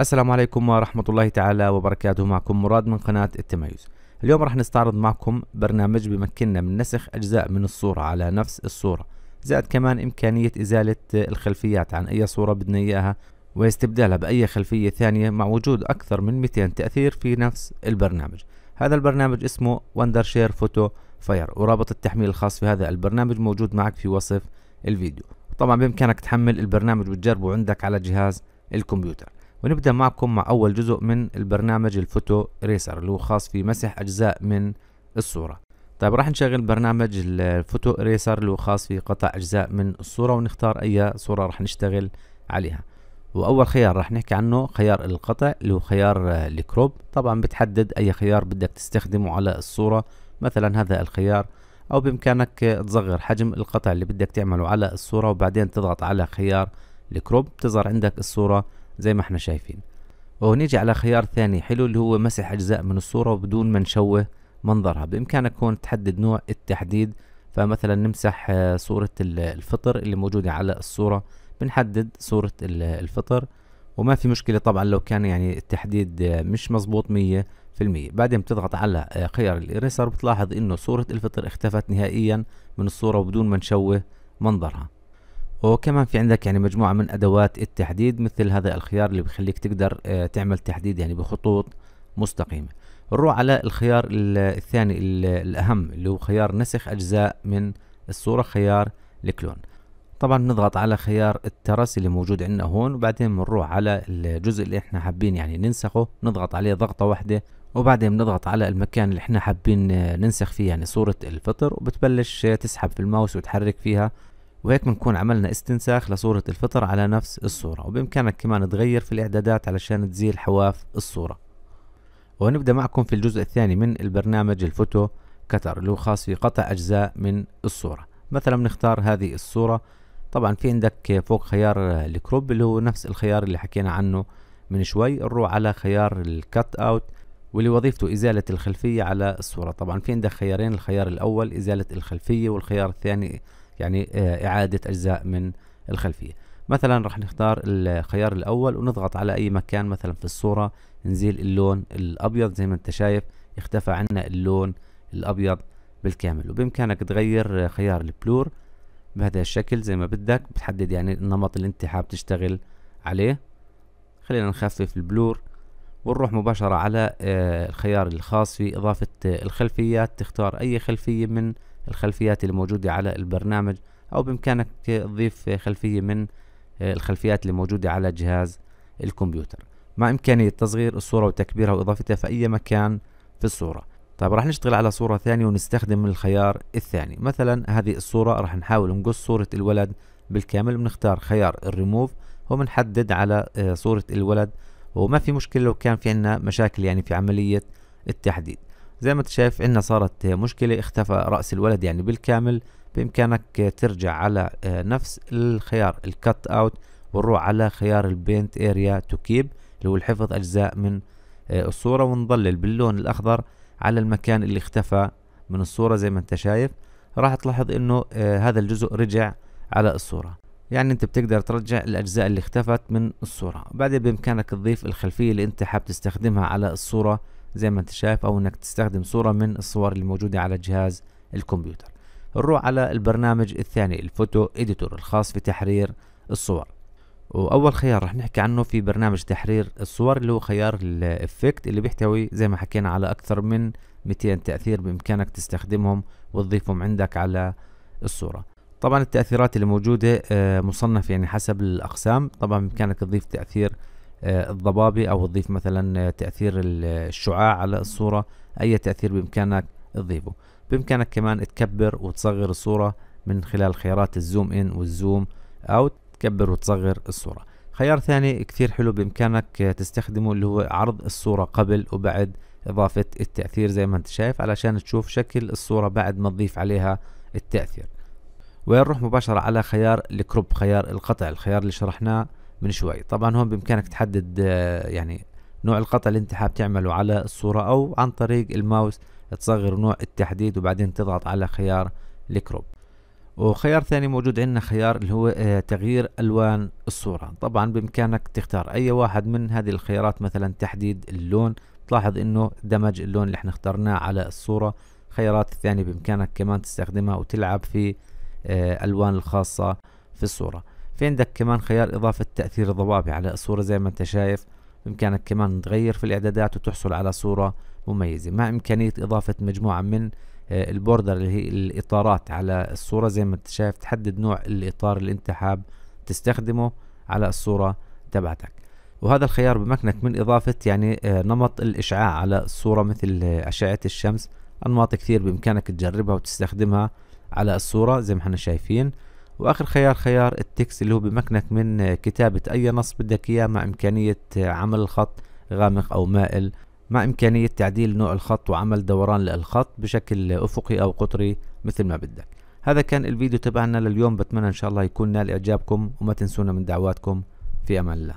السلام عليكم ورحمة الله تعالى وبركاته معكم مراد من قناة التميز اليوم راح نستعرض معكم برنامج بمكننا من نسخ أجزاء من الصورة على نفس الصورة زائد كمان إمكانية إزالة الخلفيات عن أي صورة بدنا إياها واستبدالها بأي خلفية ثانية مع وجود أكثر من 200 تأثير في نفس البرنامج هذا البرنامج اسمه شير فوتو فاير ورابط التحميل الخاص في هذا البرنامج موجود معك في وصف الفيديو طبعا بإمكانك تحمل البرنامج وتجربه عندك على جهاز الكمبيوتر ونبدأ معكم مع أول جزء من البرنامج الفوتو ريسر اللي هو خاص في مسح أجزاء من الصورة طيب راح نشغل برنامج الفوتو ريسر اللي هو خاص في قطع أجزاء من الصورة ونختار أي صورة راح نشتغل عليها وأول خيار راح نحكي عنه خيار القطع اللي هو خيار الكروب طبعا بتحدد أي خيار بدك تستخدمه على الصورة مثلا هذا الخيار أو بإمكانك تصغر حجم القطع اللي بدك تعمله على الصورة وبعدين تضغط على خيار الكروب بتظهر عندك الصورة زي ما احنا شايفين ونيجي على خيار ثاني حلو اللي هو مسح أجزاء من الصورة بدون ما نشوه منظرها بإمكانك هون تحدد نوع التحديد فمثلا نمسح آه، صورة الفطر اللي موجودة على الصورة بنحدد صورة الفطر وما في مشكلة طبعا لو كان يعني التحديد آه، مش مظبوط مية في المية بعدين بتضغط على آه، خيار الإريسر بتلاحظ إنه صورة الفطر اختفت نهائيا من الصورة بدون ما نشوه منظرها وكمان في عندك يعني مجموعة من أدوات التحديد مثل هذا الخيار اللي بخليك تقدر آه، تعمل تحديد يعني بخطوط مستقيمة نروح على الخيار الثاني الأهم اللي هو خيار نسخ أجزاء من الصورة خيار الكلون طبعا بنضغط على خيار الترس اللي موجود عندنا هون وبعدين بنروح على الجزء اللي احنا حابين يعني ننسخه نضغط عليه ضغطة واحدة وبعدين بنضغط على المكان اللي احنا حابين آه، ننسخ فيه يعني صورة الفطر وبتبلش آه، تسحب في الماوس وتحرك فيها وهيك بنكون عملنا استنساخ لصورة الفطر على نفس الصورة وبإمكانك كمان تغير في الإعدادات علشان تزيل حواف الصورة ونبدأ معكم في الجزء الثاني من البرنامج الفوتو كتر اللي هو خاص في قطع أجزاء من الصورة مثلا بنختار هذه الصورة طبعا في عندك فوق خيار الكروب اللي هو نفس الخيار اللي حكينا عنه من شوي نروح على خيار الكت اوت واللي وظيفته إزالة الخلفية على الصورة طبعا في عندك خيارين الخيار الأول إزالة الخلفية والخيار الثاني يعني آه، إعادة أجزاء من الخلفية مثلا راح نختار الخيار الأول ونضغط على أي مكان مثلا في الصورة نزيل اللون الأبيض زي ما أنت شايف اختفى عنا اللون الأبيض بالكامل وبإمكانك تغير خيار البلور بهذا الشكل زي ما بدك بتحدد يعني النمط اللي أنت حاب تشتغل عليه خلينا نخفف البلور ونروح مباشرة على آه، الخيار الخاص في إضافة الخلفيات تختار أي خلفية من الخلفيات الموجودة على البرنامج أو بإمكانك تضيف خلفية من آه، الخلفيات اللي موجودة على جهاز الكمبيوتر مع إمكانية تصغير الصورة وتكبيرها وإضافتها في أي مكان في الصورة طيب راح نشتغل على صورة ثانية ونستخدم الخيار الثاني مثلا هذه الصورة راح نحاول نقص صورة الولد بالكامل بنختار خيار الريموف وبنحدد على آه، صورة الولد وما في مشكلة لو كان في عنا مشاكل يعني في عملية التحديد زي ما انت شايف إنها صارت مشكلة اختفى رأس الولد يعني بالكامل بإمكانك ترجع على آه، نفس الخيار الكت أوت ونروح على خيار البينت اريا تو كيب اللي هو الحفظ أجزاء من آه، الصورة ونضلل باللون الأخضر على المكان اللي اختفى من الصورة زي ما انت شايف راح تلاحظ إنه آه، هذا الجزء رجع على الصورة يعني انت بتقدر ترجع الاجزاء اللي اختفت من الصورة بعدين بامكانك تضيف الخلفية اللي انت حاب تستخدمها على الصورة زي ما انت شايف او انك تستخدم صورة من الصور اللي موجودة على جهاز الكمبيوتر نروح على البرنامج الثاني الفوتو اديتور الخاص في تحرير الصور واول خيار رح نحكي عنه في برنامج تحرير الصور اللي هو خيار الافكت اللي بيحتوي زي ما حكينا على اكثر من 200 تاثير بامكانك تستخدمهم وتضيفهم عندك على الصوره طبعا التاثيرات اللي موجوده آه، مصنفه يعني حسب الاقسام طبعا بامكانك تضيف تاثير آه، الضبابي او تضيف مثلا آه، تاثير الشعاع على الصوره اي تاثير بامكانك تضيفه بامكانك كمان تكبر وتصغر الصوره من خلال خيارات الزوم ان والزوم اوت تكبر وتصغر الصوره خيار ثاني كثير حلو بامكانك آه، تستخدمه اللي هو عرض الصوره قبل وبعد اضافه التاثير زي ما انت شايف علشان تشوف شكل الصوره بعد ما تضيف عليها التاثير ونروح مباشره على خيار الكروب خيار القطع الخيار اللي شرحناه من شوي طبعا هون بامكانك تحدد آه، يعني نوع القطع اللي انت حاب تعمله على الصورة او عن طريق الماوس تصغر نوع التحديد وبعدين تضغط على خيار الكروب وخيار ثاني موجود عندنا خيار اللي هو آه، تغيير الوان الصورة طبعا بامكانك تختار اي واحد من هذه الخيارات مثلا تحديد اللون تلاحظ انه دمج اللون اللي احنا اخترناه على الصورة خيارات ثانية بامكانك كمان تستخدمها وتلعب في آه، الوان الخاصة في الصورة في عندك كمان خيار إضافة تأثير ضبابي على الصورة زي ما أنت شايف بإمكانك كمان تغير في الإعدادات وتحصل على صورة مميزة مع إمكانية إضافة مجموعة من آه، البوردر اللي هي الإطارات على الصورة زي ما أنت شايف تحدد نوع الإطار اللي أنت حاب تستخدمه على الصورة تبعتك وهذا الخيار بمكنك من إضافة يعني آه، نمط الإشعاع على الصورة مثل آه، أشعة الشمس أنماط كثير بإمكانك تجربها وتستخدمها على الصورة زي ما احنا شايفين واخر خيار خيار التكست اللي هو بمكنك من كتابة اي نص بدك اياه مع امكانية عمل الخط غامق او مائل مع امكانية تعديل نوع الخط وعمل دوران للخط بشكل افقي او قطري مثل ما بدك هذا كان الفيديو تبعنا لليوم بتمنى ان شاء الله يكون نال اعجابكم وما تنسونا من دعواتكم في امان الله